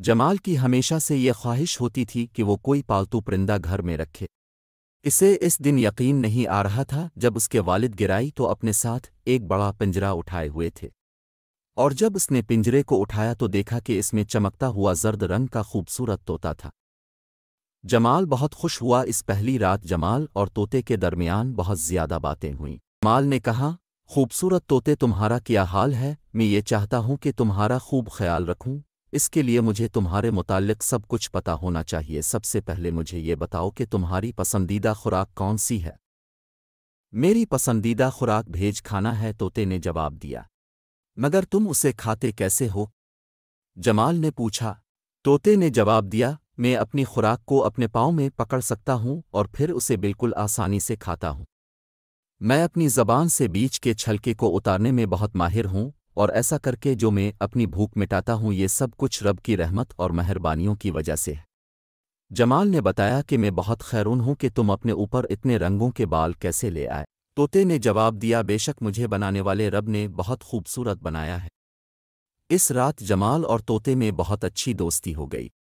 जमाल की हमेशा से ये ख्वाहिश होती थी कि वो कोई पालतू परिंदा घर में रखे इसे इस दिन यकीन नहीं आ रहा था जब उसके वालिद गिराई तो अपने साथ एक बड़ा पिंजरा उठाए हुए थे और जब उसने पिंजरे को उठाया तो देखा कि इसमें चमकता हुआ जर्द रंग का खूबसूरत तोता था जमाल बहुत खुश हुआ इस पहली रात जमाल और तोते के दरमियान बहुत ज्यादा बातें हुईं जमाल ने कहा खूबसूरत तोते तुम्हारा क्या हाल है मैं ये चाहता हूं कि तुम्हारा खूब ख्याल रखूं इसके लिए मुझे तुम्हारे मुतालिक सब कुछ पता होना चाहिए सबसे पहले मुझे ये बताओ कि तुम्हारी पसंदीदा खुराक कौन सी है मेरी पसंदीदा खुराक भेज खाना है तोते ने जवाब दिया मगर तुम उसे खाते कैसे हो जमाल ने पूछा तोते ने जवाब दिया मैं अपनी खुराक को अपने पाँव में पकड़ सकता हूँ और फिर उसे बिल्कुल आसानी से खाता हूँ मैं अपनी जबान से बीच के छलके को उतारने में बहुत माहिर हूँ और ऐसा करके जो मैं अपनी भूख मिटाता हूं ये सब कुछ रब की रहमत और मेहरबानियों की वजह से है जमाल ने बताया कि मैं बहुत खैरून हूं कि तुम अपने ऊपर इतने रंगों के बाल कैसे ले आए तोते ने जवाब दिया बेशक मुझे बनाने वाले रब ने बहुत खूबसूरत बनाया है इस रात जमाल और तोते में बहुत अच्छी दोस्ती हो गई